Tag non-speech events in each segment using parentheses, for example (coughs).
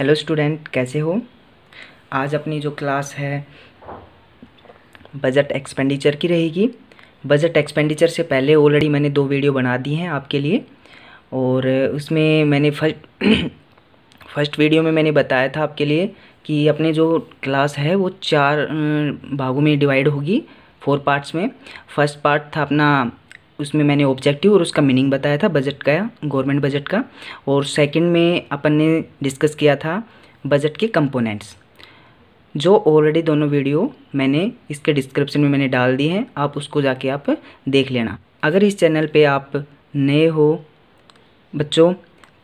hello student कैसे हो आज अपनी जो क्लास है बजट एक्सपेंडिचर की रहेगी बजट एक्सपेंडिचर से पहले ऑलरेडी मैंने दो वीडियो बना दी हैं आपके लिए और उसमें मैंने फर्स्ट (coughs) फर्स्ट वीडियो में मैंने बताया था आपके लिए कि अपने जो क्लास है वो चार अं, भागों में डिवाइड होगी फोर पार्ट्स में फर्स्ट पार्ट था अपना उसमें मैंने ऑब्जेक्टिव और उसका मीनिंग बताया था बजट का गवर्नमेंट बजट का और सेकंड में अपन ने डिस्कस किया था बजट के कंपोनेंट्स जो ऑलरेडी दोनों वीडियो मैंने इसके डिस्क्रिप्शन में मैंने डाल दी हैं आप उसको जाके आप देख लेना अगर इस चैनल पे आप नए हो बच्चों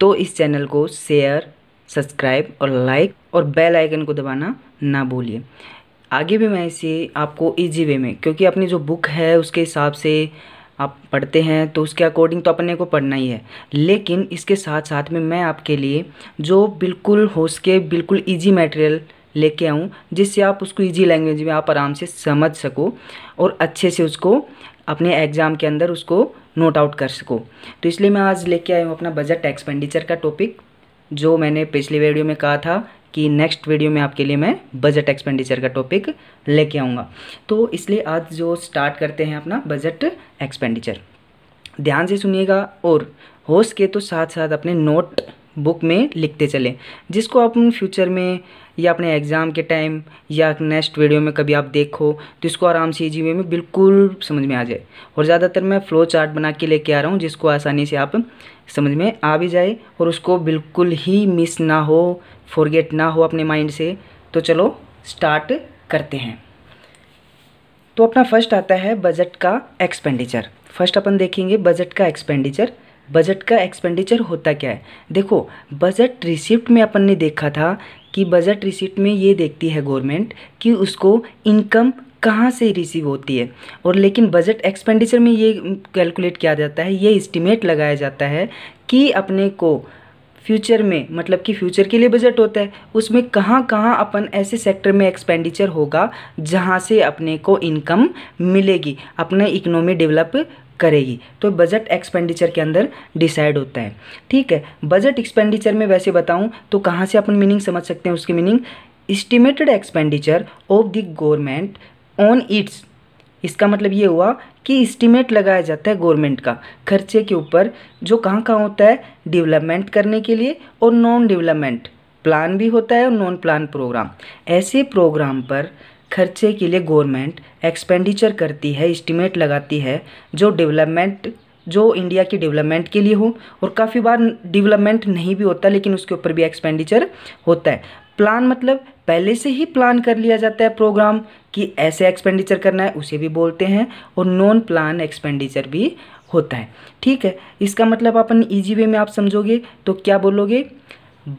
तो इस चैनल को शेयर सब्सक्राइब और लाइक और बेल आइकन को दबाना ना भूलिए आगे भी मैं इसे आपको इजी वे में क्योंकि अपनी जो बुक है उसके हिसाब से आप पढ़ते हैं तो उसके अकॉर्डिंग तो अपने को पढ़ना ही है लेकिन इसके साथ साथ में मैं आपके लिए जो बिल्कुल हो सके बिल्कुल ईजी मटेरियल लेके आऊँ जिससे आप उसको ईजी लैंग्वेज में आप आराम से समझ सको और अच्छे से उसको अपने एग्ज़ाम के अंदर उसको नोट आउट कर सको तो इसलिए मैं आज लेके आया हूँ अपना बजट एक्सपेंडिचर का टॉपिक जो मैंने पिछले वीडियो में कहा था कि नेक्स्ट वीडियो में आपके लिए मैं बजट एक्सपेंडिचर का टॉपिक लेके आऊँगा तो इसलिए आज जो स्टार्ट करते हैं अपना बजट एक्सपेंडिचर ध्यान से सुनिएगा और होश के तो साथ साथ अपने नोट बुक में लिखते चलें जिसको आप फ्यूचर में या अपने एग्ज़ाम के टाइम या नेक्स्ट वीडियो में कभी आप देखो तो इसको आराम से वे में बिल्कुल समझ में आ जाए और ज़्यादातर मैं फ़्लो चार्ट बना के लेके आ रहा हूँ जिसको आसानी से आप समझ में आ भी जाए और उसको बिल्कुल ही मिस ना हो फॉरगेट ना हो अपने माइंड से तो चलो स्टार्ट करते हैं तो अपना फर्स्ट आता है बजट का एक्सपेंडिचर फर्स्ट अपन देखेंगे बजट का एक्सपेंडिचर बजट का एक्सपेंडिचर होता क्या है देखो बजट रिसिप्ट में अपन ने देखा था कि बजट रिसीट में ये देखती है गवर्नमेंट कि उसको इनकम कहाँ से रिसीव होती है और लेकिन बजट एक्सपेंडिचर में ये कैलकुलेट किया जाता है ये इस्टीमेट लगाया जाता है कि अपने को फ्यूचर में मतलब कि फ्यूचर के लिए बजट होता है उसमें कहाँ कहाँ अपन ऐसे सेक्टर में एक्सपेंडिचर होगा जहाँ से अपने को इनकम मिलेगी अपना इकनॉमी डेवलप करेगी तो बजट एक्सपेंडिचर के अंदर डिसाइड होता है ठीक है बजट एक्सपेंडिचर में वैसे बताऊँ तो कहाँ से अपन मीनिंग समझ सकते हैं उसकी meaning estimated expenditure of the government on its इसका मतलब ये हुआ कि इस्टीमेट लगाया जाता है गवर्नमेंट का खर्चे के ऊपर जो कहाँ कहाँ होता है डेवलपमेंट करने के लिए और नॉन डेवलपमेंट प्लान भी होता है और नॉन प्लान प्रोग्राम ऐसे प्रोग्राम पर खर्चे के लिए गवर्नमेंट एक्सपेंडिचर करती है इस्टीमेट लगाती है जो डेवलपमेंट जो इंडिया की डेवलपमेंट के लिए हो और काफ़ी बार डेवलपमेंट नहीं भी होता लेकिन उसके ऊपर भी एक्सपेंडिचर होता है प्लान मतलब पहले से ही प्लान कर लिया जाता है प्रोग्राम कि ऐसे एक्सपेंडिचर करना है उसे भी बोलते हैं और नॉन प्लान एक्सपेंडिचर भी होता है ठीक है इसका मतलब अपन ईजी वे में आप समझोगे तो क्या बोलोगे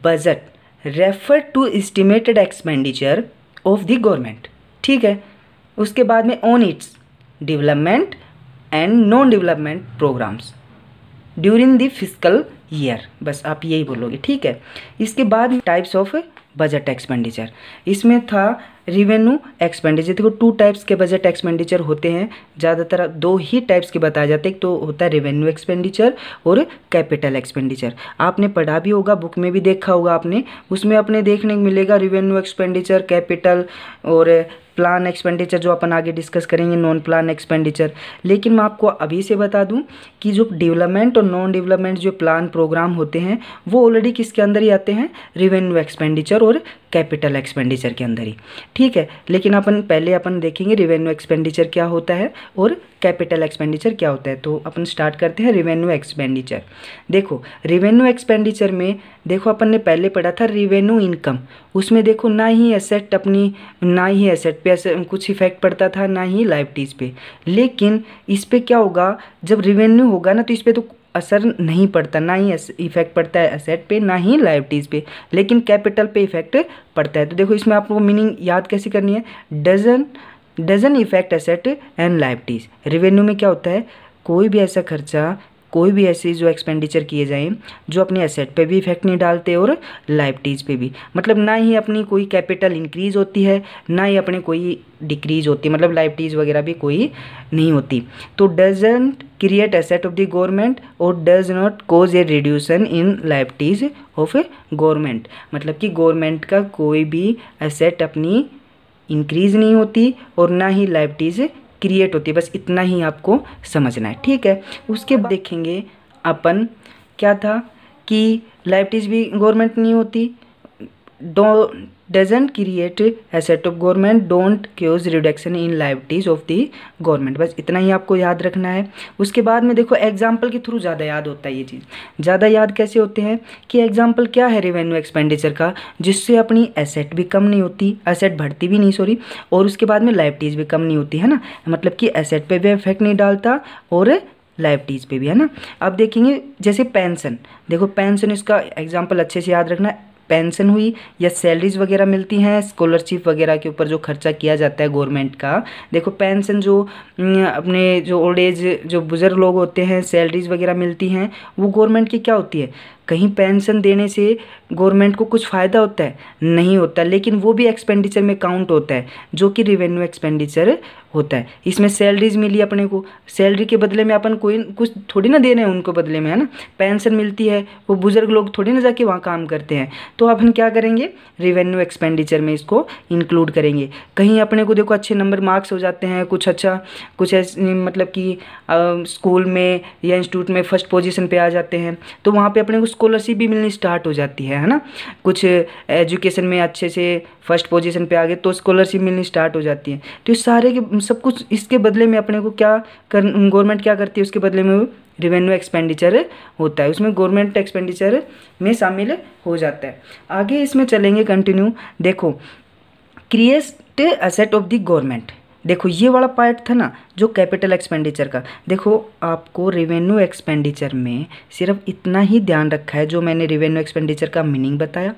budget refer to estimated expenditure of the government ठीक है उसके बाद में on its development and non development programs during the physical year बस आप यही बोलोगे ठीक है इसके बाद टाइप्स ऑफ बजट एक्सपेंडिचर इसमें था रिवेन्यू एक्सपेंडिचर देखो टू टाइप्स के बजट एक्सपेंडिचर होते हैं ज़्यादातर दो ही टाइप्स के बताए जाते हैं एक तो होता है रिवेन्यू एक्सपेंडिचर और कैपिटल एक्सपेंडिचर आपने पढ़ा भी होगा बुक में भी देखा होगा आपने उसमें अपने देखने को मिलेगा रिवेन्यू एक्सपेंडिचर कैपिटल और प्लान एक्सपेंडिचर जो अपन आगे डिस्कस करेंगे नॉन प्लान एक्सपेंडिचर लेकिन मैं आपको अभी से बता दूं कि जो डेवलपमेंट और नॉन डेवलपमेंट जो प्लान प्रोग्राम होते हैं वो ऑलरेडी किसके अंदर ही आते हैं रिवेन्यू एक्सपेंडिचर और कैपिटल एक्सपेंडिचर के अंदर ही ठीक है लेकिन अपन पहले अपन देखेंगे रिवेन्यू एक्सपेंडिचर क्या होता है और कैपिटल एक्सपेंडिचर क्या होता है तो अपन स्टार्ट करते हैं रिवेन्यू एक्सपेंडिचर देखो रिवेन्यू एक्सपेंडिचर में देखो अपन ने पहले पढ़ा था रिवेन्यू इनकम उसमें देखो ना ही एसेट अपनी ना ही एसेट पे ऐसे कुछ इफेक्ट पड़ता था ना ही लाइफ पे लेकिन इस पर क्या होगा जब रिवेन्यू होगा ना तो इस पर तो असर नहीं पड़ता ना ही इफेक्ट पड़ता है असेट पे ना ही लाइबिलिटीज़ पे लेकिन कैपिटल पे इफेक्ट पड़ता है तो देखो इसमें आपको मीनिंग याद कैसे करनी है doesn't doesn't effect asset and liabilities revenue में क्या होता है कोई भी ऐसा खर्चा कोई भी ऐसे जो एक्सपेंडिचर किए जाएँ जो अपने एसेट पे भी इफेक्ट नहीं डालते और लाइबिलिटीज़ पे भी मतलब ना ही अपनी कोई कैपिटल इंक्रीज होती है ना ही अपने कोई डिक्रीज होती है मतलब लाइबिलिटीज़ वगैरह भी कोई नहीं होती तो doesn't create asset of the government और does not cause a reduction in liabilities of government मतलब कि गवर्नमेंट का कोई भी एसेट अपनी इंक्रीज नहीं होती और ना ही लाइबिलिटीज़ क्रिएट होती है बस इतना ही आपको समझना है ठीक है उसके बाद देखेंगे अपन क्या था कि लाइब्रेटीज भी गवर्नमेंट नहीं होती do doesn't create asset of government don't cause reduction in in of of government बस इतना ही आपको याद रखना है उसके बाद में देखो एग्जाम्पल के थ्रू ज़्यादा याद होता है ये चीज़ ज़्यादा याद कैसे होते हैं कि एग्जाम्पल क्या है रेवेन्यू एक्सपेंडिचर का जिससे अपनी एसेट भी कम नहीं होती एसेट बढ़ती भी नहीं सॉरी और उसके बाद में लाइबिलिटीज़ भी कम नहीं होती है ना मतलब कि एसेट पर भी इफेक्ट नहीं डालता और लाइबिलिटीज़ पे भी है ना अब देखेंगे जैसे पेंशन देखो पेंशन इसका एग्जाम्पल अच्छे से याद रखना पेंशन हुई या सैलरीज वगैरह मिलती हैं स्कॉलरशिप वगैरह के ऊपर जो खर्चा किया जाता है गवर्नमेंट का देखो पेंशन जो अपने जो ओल्ड एज जो बुज़ुर्ग लोग होते हैं सैलरीज वगैरह मिलती हैं वो गवर्नमेंट की क्या होती है कहीं पेंशन देने से गवर्नमेंट को कुछ फ़ायदा होता है नहीं होता लेकिन वो भी एक्सपेंडिचर में काउंट होता है जो कि रिवेन्यू एक्सपेंडिचर होता है इसमें सैलरीज मिली अपने को सैलरी के बदले में अपन कोई कुछ थोड़ी ना दे रहे हैं उनको बदले में है ना पेंशन मिलती है वो बुज़ुर्ग लोग थोड़ी ना जाके वहाँ काम करते हैं तो अपन क्या करेंगे रेवेन्यू एक्सपेंडिचर में इसको इंक्लूड करेंगे कहीं अपने को देखो अच्छे नंबर मार्क्स हो जाते हैं कुछ अच्छा कुछ ऐसे मतलब कि स्कूल में या इंस्टीट्यूट में फर्स्ट पोजिशन पर आ जाते हैं तो वहाँ पर अपने को स्कॉलरशिप भी मिलनी स्टार्ट हो जाती है है ना कुछ एजुकेशन में अच्छे से फर्स्ट पोजिशन पर आ गए तो स्कॉलरशिप मिलनी स्टार्ट हो जाती है तो इस सारे के सब कुछ इसके बदले में अपने को क्या कर गवर्नमेंट क्या करती है उसके बदले में रिवेन्यू एक्सपेंडिचर होता है उसमें गवर्नमेंट एक्सपेंडिचर में शामिल हो जाता है आगे इसमें चलेंगे कंटिन्यू देखो create asset of the government देखो ये वाला पार्ट था ना जो कैपिटल एक्सपेंडिचर का देखो आपको रेवेन्यू एक्सपेंडिचर में सिर्फ इतना ही ध्यान रखा है जो मैंने रेवेन्यू एक्सपेंडिचर का मीनिंग बताया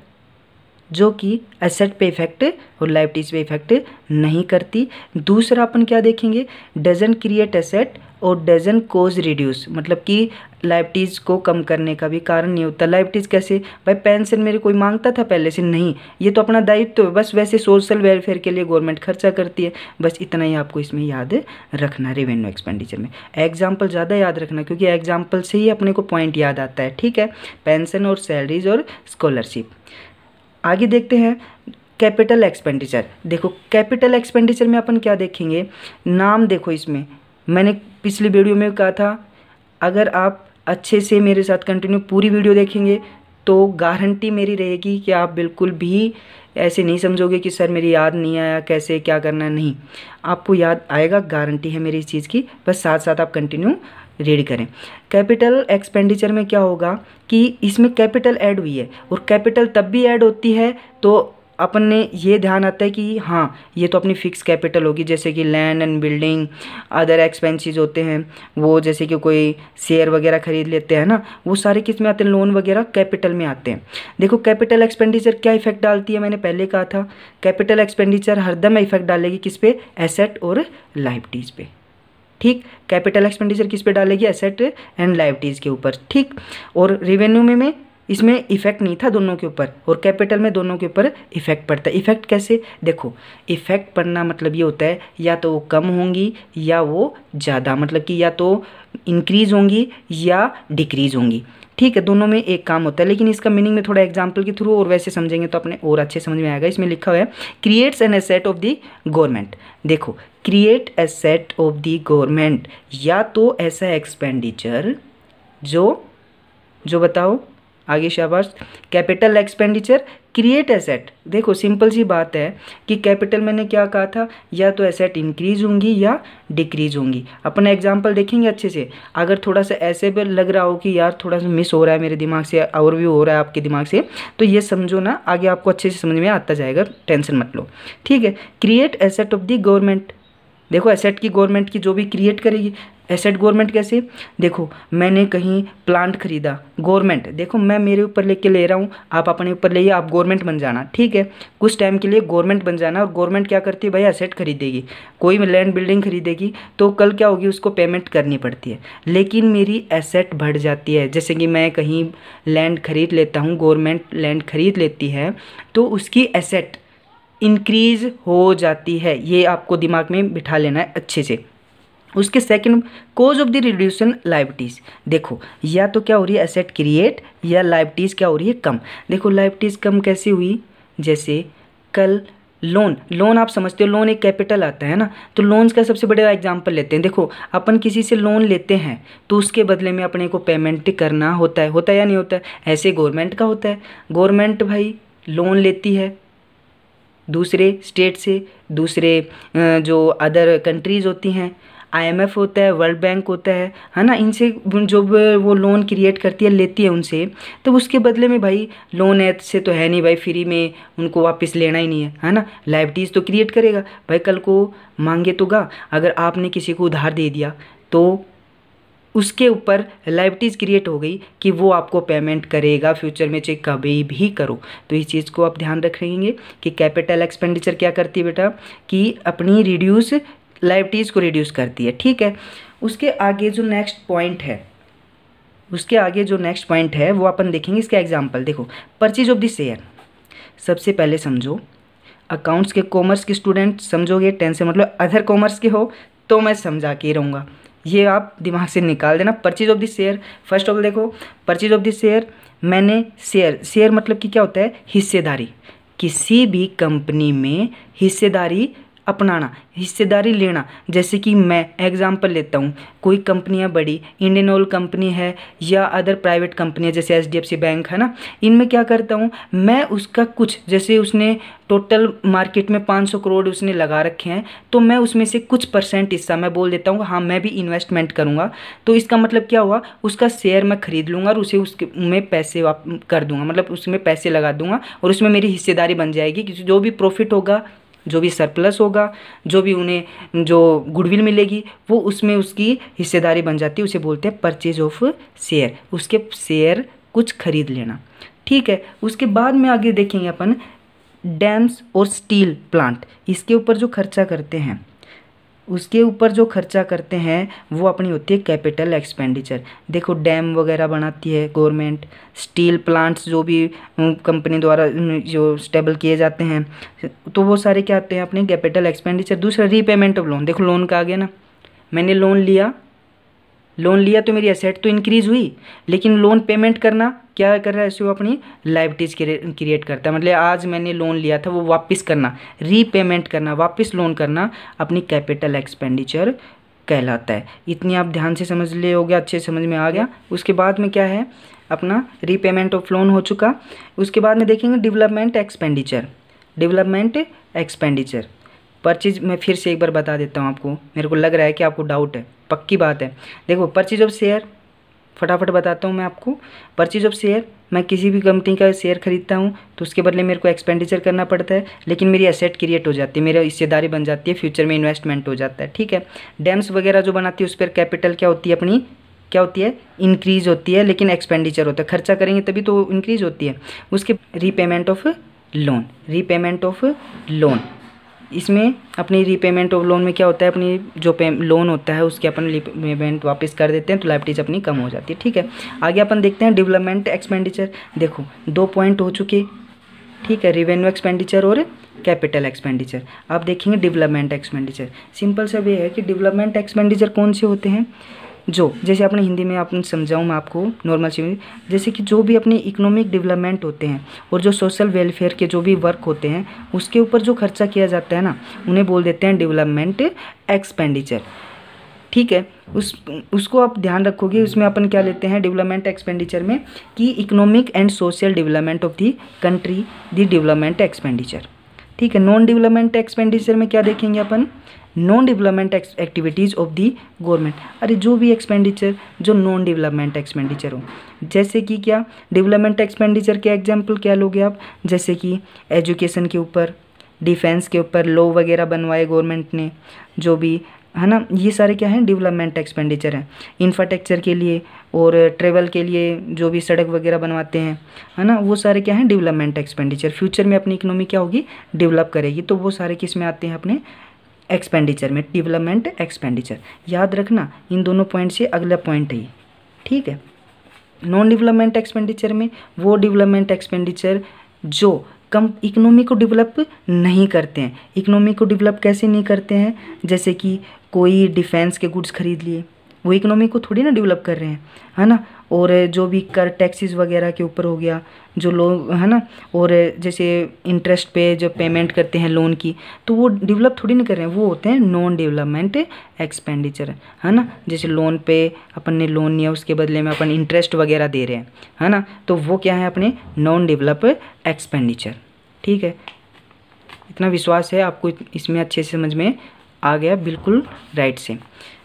जो कि एसेट पे इफेक्ट और लाइबिलिटीज़ पे इफेक्ट नहीं करती दूसरा अपन क्या देखेंगे डजन क्रिएट एसेट और डजन कोज रिड्यूस मतलब कि लाइबिलिटीज़ को कम करने का भी कारण नहीं होता लाइबिलिटीज़ कैसे भाई पेंशन मेरे कोई मांगता था पहले से नहीं ये तो अपना दायित्व है बस वैसे सोशल वेलफेयर के लिए गवर्नमेंट खर्चा करती है बस इतना ही आपको इसमें याद रखना रेवेन्यू एक्सपेंडिचर में एग्जाम्पल ज़्यादा याद रखना क्योंकि एग्जाम्पल से ही अपने को पॉइंट याद आता है ठीक है पेंशन और सैलरीज और स्कॉलरशिप आगे देखते हैं कैपिटल एक्सपेंडिचर देखो कैपिटल एक्सपेंडिचर में अपन क्या देखेंगे नाम देखो इसमें मैंने पिछली वीडियो में कहा था अगर आप अच्छे से मेरे साथ कंटिन्यू पूरी वीडियो देखेंगे तो गारंटी मेरी रहेगी कि आप बिल्कुल भी ऐसे नहीं समझोगे कि सर मेरी याद नहीं आया कैसे क्या करना नहीं आपको याद आएगा गारंटी है मेरी इस चीज़ की बस साथ साथ आप कंटिन्यू रीड करें कैपिटल एक्सपेंडिचर में क्या होगा कि इसमें कैपिटल ऐड हुई है और कैपिटल तब भी ऐड होती है तो अपन ने ये ध्यान आता है कि हाँ ये तो अपनी फ़िक्स कैपिटल होगी जैसे कि land and building other expenses होते हैं वो जैसे कि कोई शेयर वगैरह खरीद लेते हैं ना वो सारे किस में आते हैं लोन वगैरह कैपिटल में आते हैं देखो कैपिटल एक्सपेंडिचर क्या इफेक्ट डालती है मैंने पहले कहा था कैपिटल एक्सपेंडिचर हरदम इफेक्ट डालेगी किस पे एसेट और लाइबिलिटीज़ पे ठीक कैपिटल एक्सपेंडिचर किस पे डालेगी एसेट एंड लाइबिलिटीज़ के ऊपर ठीक और रेवेन्यू में में इसमें इफेक्ट नहीं था दोनों के ऊपर और कैपिटल में दोनों के ऊपर इफेक्ट पड़ता है इफेक्ट कैसे देखो इफेक्ट पड़ना मतलब ये होता है या तो वो कम होंगी या वो ज़्यादा मतलब कि या तो इंक्रीज़ होंगी या डिक्रीज़ होंगी ठीक है दोनों में एक काम होता है लेकिन इसका मीनिंग में थोड़ा एग्जाम्पल के थ्रू और वैसे समझेंगे तो अपने और अच्छे समझ में आएगा इसमें लिखा हुआ है creates an asset of the government देखो create asset of the government या तो ऐसा एक्सपेंडिचर जो जो बताओ आगे शाबाश कैपिटल एक्सपेंडिचर क्रिएट एसेट देखो सिंपल सी बात है कि कैपिटल मैंने क्या कहा था या तो एसेट इंक्रीज होंगी या डिक्रीज होंगी अपना एग्जांपल देखेंगे अच्छे से अगर थोड़ा सा ऐसे भी लग रहा हो कि यार थोड़ा सा मिस हो रहा है मेरे दिमाग से ओवरव्यू हो रहा है आपके दिमाग से तो ये समझो ना आगे आपको अच्छे से समझ में आता जाएगा टेंशन मत लो ठीक है create asset of the government देखो एसेट की गवर्नमेंट की जो भी क्रिएट करेगी एसेट गवर्नमेंट कैसे देखो मैंने कहीं प्लांट खरीदा गवर्नमेंट देखो मैं मेरे ऊपर लेके ले रहा हूँ आप अपने ऊपर ले आप गवर्नमेंट बन जाना ठीक है कुछ टाइम के लिए गवर्नमेंट बन जाना और गवर्नमेंट क्या करती है भाई एसेट खरीदेगी कोई लैंड बिल्डिंग खरीदेगी तो कल क्या होगी उसको पेमेंट करनी पड़ती है लेकिन मेरी एसेट बढ़ जाती है जैसे कि मैं कहीं लैंड खरीद लेता हूँ गवर्नमेंट लैंड खरीद लेती है तो उसकी एसेट इंक्रीज़ हो जाती है ये आपको दिमाग में बिठा लेना है अच्छे से उसके second cause of the reduction liabilities देखो या तो क्या हो रही है एसेट क्रिएट या लाइबिटीज़ क्या हो रही है कम देखो लाइबिटीज़ कम कैसे हुई जैसे कल लोन लोन आप समझते हो लोन एक कैपिटल आता है ना तो लोन्स का सबसे बड़ा एग्जाम्पल लेते हैं देखो अपन किसी से लोन लेते हैं तो उसके बदले में अपने को पेमेंट करना होता है होता है या नहीं होता है ऐसे गवर्नमेंट का होता है गवर्नमेंट भाई लोन लेती है दूसरे स्टेट से दूसरे जो अदर कंट्रीज़ होती हैं आईएमएफ होता है वर्ल्ड बैंक होता है है ना इनसे जो वो लोन क्रिएट करती है लेती है उनसे तो उसके बदले में भाई लोन है से तो है नहीं भाई फ्री में उनको वापस लेना ही नहीं है है ना लाइबिलिटीज़ तो क्रिएट करेगा भाई कल को मांगे तो गा अगर आपने किसी को उधार दे दिया तो उसके ऊपर लाइबिलिटीज़ क्रिएट हो गई कि वो आपको पेमेंट करेगा फ्यूचर में चाहे कभी भी करो तो इस चीज़ को आप ध्यान रखेंगे कि कैपिटल एक्सपेंडिचर क्या करती है बेटा कि अपनी रिड्यूस लाइबिटीज को रिड्यूस करती है ठीक है उसके आगे जो नेक्स्ट पॉइंट है उसके आगे जो नेक्स्ट पॉइंट है वो अपन देखेंगे इसका एग्जाम्पल देखो परचेज ऑफ द शेयर सबसे पहले समझो अकाउंट्स के कॉमर्स के स्टूडेंट समझोगे टेंथ से मतलब अदर कॉमर्स के हो तो मैं समझा के रहूँगा ये आप दिमाग से निकाल देना purchase of the share first of देखो परचेज ऑफ द शेयर मैंने शेयर शेयर मतलब कि क्या होता है हिस्सेदारी किसी भी कंपनी में हिस्सेदारी अपनाना हिस्सेदारी लेना जैसे कि मैं एग्ज़ाम्पल लेता हूँ कोई कंपनियाँ बड़ी इंडियन ऑयल कंपनी है या अदर प्राइवेट कंपनियाँ जैसे एच बैंक है ना इनमें क्या करता हूँ मैं उसका कुछ जैसे उसने टोटल मार्केट में 500 करोड़ उसने लगा रखे हैं तो मैं उसमें से कुछ परसेंट हिस्सा मैं बोल देता हूँ हाँ मैं भी इन्वेस्टमेंट करूँगा तो इसका मतलब क्या हुआ उसका शेयर मैं खरीद लूँगा और उसे उसके में पैसे कर दूँगा मतलब उसमें पैसे लगा दूँगा और उसमें मेरी हिस्सेदारी बन जाएगी जो भी प्रॉफिट होगा जो भी सरप्लस होगा जो भी उन्हें जो गुडविल मिलेगी वो उसमें उसकी हिस्सेदारी बन जाती है उसे बोलते हैं परचेज ऑफ शेयर उसके शेयर कुछ खरीद लेना ठीक है उसके बाद में आगे देखेंगे अपन डैम्स और स्टील प्लांट इसके ऊपर जो खर्चा करते हैं उसके ऊपर जो खर्चा करते हैं वो अपनी होती है कैपिटल एक्सपेंडिचर देखो डैम वगैरह बनाती है गवर्नमेंट स्टील प्लांट्स जो भी कंपनी द्वारा जो स्टेबल किए जाते हैं तो वो सारे क्या होते हैं अपने कैपिटल एक्सपेंडिचर दूसरा रीपेमेंट ऑफ लोन देखो लोन का आ गया ना मैंने लोन लिया लोन लिया तो मेरी असेट तो इंक्रीज हुई लेकिन लोन पेमेंट करना क्या कर रहा है इसे वो अपनी लाइबिलिटीज़ क्रिएट करता है मतलब आज मैंने लोन लिया था वो वापस करना रीपेमेंट करना वापस लोन करना अपनी कैपिटल एक्सपेंडिचर कहलाता है इतनी आप ध्यान से समझ लिए हो गया अच्छे समझ में आ गया उसके बाद में क्या है अपना रीपेमेंट ऑफ लोन हो चुका उसके बाद में देखेंगे development expenditure development expenditure purchase मैं फिर से एक बार बता देता हूँ आपको मेरे को लग रहा है कि आपको डाउट है पक्की बात है देखो परचेज ऑफ शेयर फटाफट बताता हूँ मैं आपको परचेज ऑफ शेयर मैं किसी भी कंपनी का शेयर खरीदता हूँ तो उसके बदले मेरे को एक्सपेंडिचर करना पड़ता है लेकिन मेरी एसेट क्रिएट हो जाती है मेरी हिस्सेदारी बन जाती है फ्यूचर में इन्वेस्टमेंट हो जाता है ठीक है डैम्स वगैरह जो बनाती है उस पर कैपिटल क्या होती है अपनी क्या होती है इंक्रीज होती है लेकिन एक्सपेंडिचर होता है खर्चा करेंगे तभी तो इंक्रीज होती है उसके repayment of loan repayment of loan इसमें अपनी रीपेमेंट ऑफ लोन में क्या होता है अपनी जो पे लोन होता है उसके अपन पेमेंट वापस कर देते हैं तो लाइबिलिटीज अपनी कम हो जाती है ठीक है आगे अपन देखते हैं डेवलपमेंट एक्सपेंडिचर देखो दो पॉइंट हो चुके ठीक है रिवेन्यू एक्सपेंडिचर और कैपिटल एक्सपेंडिचर आप देखेंगे डेवलपमेंट एक्सपेंडिचर सिंपल सब ये है कि डेवलपमेंट एक्सपेंडिचर कौन से होते हैं जो जैसे अपने हिंदी में आप समझाऊँ मैं आपको नॉर्मल से जैसे कि जो भी अपने इकोनॉमिक डेवलपमेंट होते हैं और जो सोशल वेलफेयर के जो भी वर्क होते हैं उसके ऊपर जो खर्चा किया जाता है ना उन्हें बोल देते हैं डेवलपमेंट एक्सपेंडिचर ठीक है उस उसको आप ध्यान रखोगे उसमें अपन क्या लेते हैं डेवलपमेंट एक्सपेंडिचर में कि economic and social development of the country the development expenditure ठीक है नॉन डेवलपमेंट एक्सपेंडिचर में क्या देखेंगे अपन non development activities of the government अरे जो भी एक्सपेंडिचर जो नॉन डेवलपमेंट एक्सपेंडिचर हो जैसे कि क्या डेवलपमेंट एक्सपेंडिचर के एग्जाम्पल क्या लोगे आप जैसे कि एजुकेशन के ऊपर डिफेंस के ऊपर लॉ वगैरह बनवाए गवर्नमेंट ने जो भी है ना ये सारे क्या हैं डेवलपमेंट एक्सपेंडिचर हैं इंफ्रास्ट्रक्चर के लिए और ट्रेवल के लिए जो भी सड़क वगैरह बनवाते हैं है ना वो सारे क्या हैं डेवलपमेंट एक्सपेंडिचर फ्यूचर में अपनी इकोनॉमी क्या होगी डेवलप करेगी तो वो सारे किस में आते हैं अपने एक्सपेंडिचर में डेवलपमेंट एक्सपेंडिचर याद रखना इन दोनों पॉइंट से अगला पॉइंट है ठीक है नॉन डेवलपमेंट एक्सपेंडिचर में वो डेवलपमेंट एक्सपेंडिचर जो कम इकनॉमी को डेवलप नहीं करते हैं इकनॉमी को डेवलप कैसे नहीं करते हैं जैसे कि कोई डिफेंस के गुड्स खरीद लिए वो इकनॉमी को थोड़ी ना डेवलप कर रहे हैं है ना और जो भी कर टैक्सीज़ वगैरह के ऊपर हो गया जो लोग है ना और जैसे इंटरेस्ट पे जो पेमेंट करते हैं लोन की तो वो डेवलप थोड़ी ना कर रहे हैं वो होते हैं नॉन डेवलपमेंट एक्सपेंडिचर है ना जैसे लोन पे अपन ने लोन लिया उसके बदले में अपन इंटरेस्ट वगैरह दे रहे हैं है ना तो वो क्या है अपने नॉन डेवलप एक्सपेंडिचर ठीक है इतना विश्वास है आपको इसमें अच्छे से समझ में आ गया बिल्कुल राइट से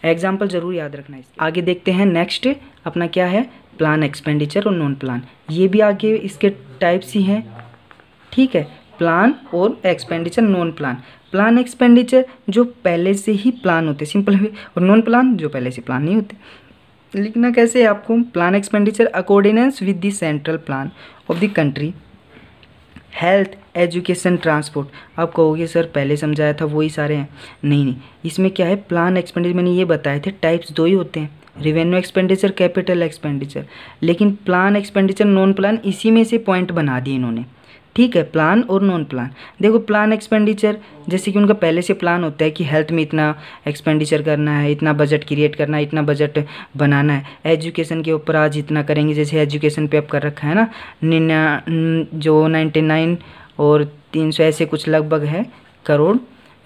एग्जाम्पल ज़रूर याद रखना है आगे देखते हैं नेक्स्ट अपना क्या है प्लान एक्सपेंडिचर और नॉन प्लान ये भी आगे इसके टाइप्स ही हैं ठीक है प्लान और expenditure non plan plan expenditure जो पहले से ही प्लान होते सिंपल है और नॉन प्लान जो पहले से प्लान नहीं होते लिखना कैसे है आपको plan expenditure accordance with the central plan of the country health education transport आप कहोगे सर पहले समझाया था वही सारे हैं नहीं नहीं इसमें क्या है प्लान एक्सपेंडिचर मैंने ये बताए थे टाइप्स दो ही होते हैं रिवेन्यू एक्सपेंडिचर कैपिटल एक्सपेंडिचर लेकिन प्लान एक्सपेंडिचर नॉन प्लान इसी में से पॉइंट बना दिए इन्होंने ठीक है प्लान और नॉन प्लान देखो प्लान एक्सपेंडिचर जैसे कि उनका पहले से प्लान होता है कि हेल्थ में इतना एक्सपेंडिचर करना है इतना बजट क्रिएट करना है इतना बजट बनाना है एजुकेशन के ऊपर आज इतना करेंगे जैसे एजुकेशन पे आप कर रखा है ना निन्या जो नाइन्टी नाइन और तीन सौ ऐसे कुछ लगभग है करोड़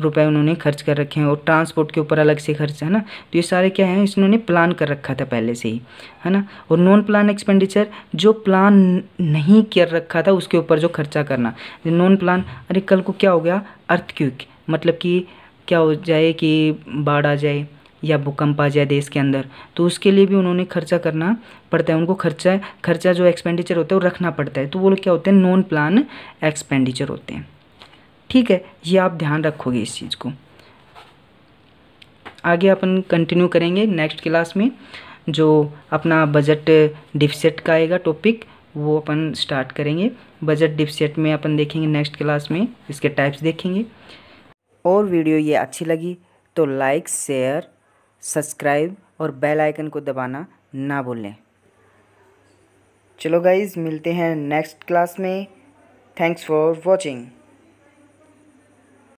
रुपए उन्होंने खर्च कर रखे हैं और ट्रांसपोर्ट के ऊपर अलग से खर्च है ना तो ये सारे क्या हैं इसने प्लान कर रखा था पहले से ही है ना और नॉन प्लान एक्सपेंडिचर जो प्लान नहीं कर रखा था उसके ऊपर जो खर्चा करना नॉन प्लान अरे कल को क्या हो गया अर्थक्विक मतलब कि क्या हो जाए कि बाढ़ आ जाए या भूकंप आ जाए देश के अंदर तो उसके लिए भी उन्होंने खर्चा करना पड़ता है उनको खर्चा खर्चा जो एक्सपेंडिचर होता है वो रखना पड़ता है तो वो क्या होते हैं नॉन प्लान एक्सपेंडिचर होते हैं ठीक है ये आप ध्यान रखोगे इस चीज़ को आगे अपन कंटिन्यू करेंगे नेक्स्ट क्लास में जो अपना बजट डिफिसिट का आएगा टॉपिक वो अपन स्टार्ट करेंगे बजट डिफिसिट में अपन देखेंगे नेक्स्ट क्लास में इसके टाइप्स देखेंगे और वीडियो ये अच्छी लगी तो लाइक शेयर सब्सक्राइब और बेल आइकन को दबाना ना भूलें चलो गाइज़ मिलते हैं नेक्स्ट क्लास में थैंक्स फॉर वॉचिंग